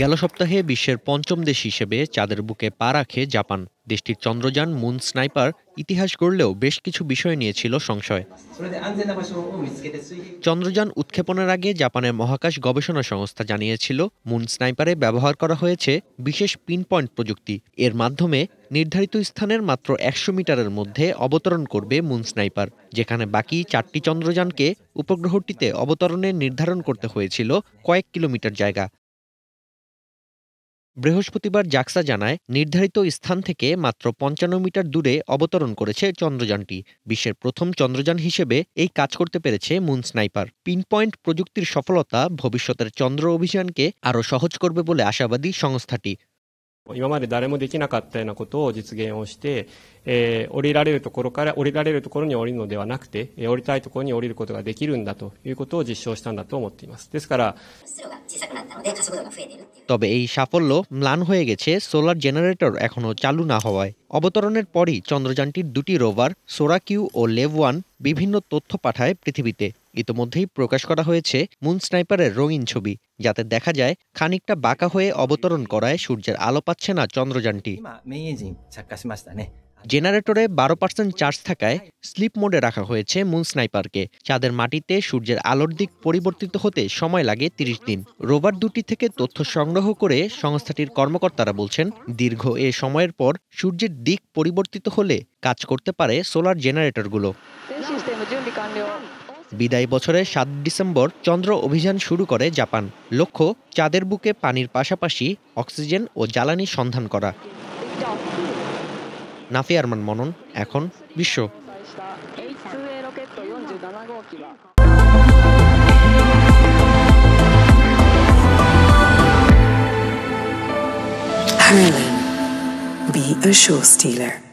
গেল সপ্তাহে বিশ্বের পঞ্চম দেশ হিসেবে চাঁদের বুকে পা রাখে জাপান দেশটির চন্দ্রযান মুন স্নাইপার ইতিহাস গড়লেও বেশ কিছু বিষয় নিয়েছিল সংশয় চন্দ্রযান উৎক্ষেপণের আগে জাপানের মহাকাশ গবেষণা সংস্থা জানিয়েছিল মুন স্নাইপারে ব্যবহার করা হয়েছে বিশেষ পিন পয়েন্ট প্রযুক্তি এর মাধ্যমে নির্ধারিত স্থানের মাত্র একশো মিটারের মধ্যে অবতরণ করবে মুন স্নাইপার যেখানে বাকি চারটি চন্দ্রযানকে উপগ্রহটিতে অবতরণের নির্ধারণ করতে হয়েছিল কয়েক কিলোমিটার জায়গা বৃহস্পতিবার জাক্সা জানায় নির্ধারিত স্থান থেকে মাত্র পঞ্চান্ন মিটার দূরে অবতরণ করেছে চন্দ্রযানটি বিশ্বের প্রথম চন্দ্রযান হিসেবে এই কাজ করতে পেরেছে মুন স্নাইপার পিনপয়েন্ট প্রযুক্তির সফলতা ভবিষ্যতের চন্দ্র অভিযানকে আরও সহজ করবে বলে আশাবাদী সংস্থাটি 今まで誰もできなかったようなことを実現をして、えー、降りられるところから降りられるところに降りるのではなくて、えー、降りたいところに降りることができるんだということを実証したんだと思っています。ですから、তবে এই সাফল্য ম্লান হয়ে গেছে সোলার জেনারেটর এখনও চালু না হওয়ায় অবতরণের পরই চন্দ্রযানটির দুটি রোভার সোরা ও লেভ ওয়ান বিভিন্ন তথ্য পাঠায় পৃথিবীতে ইতোমধ্যেই প্রকাশ করা হয়েছে মুন স্নাইপারের রঙিন ছবি যাতে দেখা যায় খানিকটা বাঁকা হয়ে অবতরণ করায় সূর্যের আলো পাচ্ছে না চন্দ্রযানটি জেনারেটরে বারো পার্সেন্ট চার্জ থাকায় স্লিপ মোডে রাখা হয়েছে মুন স্নাইপারকে চাঁদের মাটিতে সূর্যের আলোর দিক পরিবর্তিত হতে সময় লাগে তিরিশ দিন রোবার দুটি থেকে তথ্য সংগ্রহ করে সংস্থাটির কর্মকর্তারা বলছেন দীর্ঘ এ সময়ের পর সূর্যের দিক পরিবর্তিত হলে কাজ করতে পারে সোলার জেনারেটরগুলো বিদায় বছরের সাত ডিসেম্বর চন্দ্র অভিযান শুরু করে জাপান লক্ষ্য চাঁদের বুকে পানির পাশাপাশি অক্সিজেন ও জ্বালানি সন্ধান করা নাফি আরমান মনন এখন বিশ্ব Be a show stealer.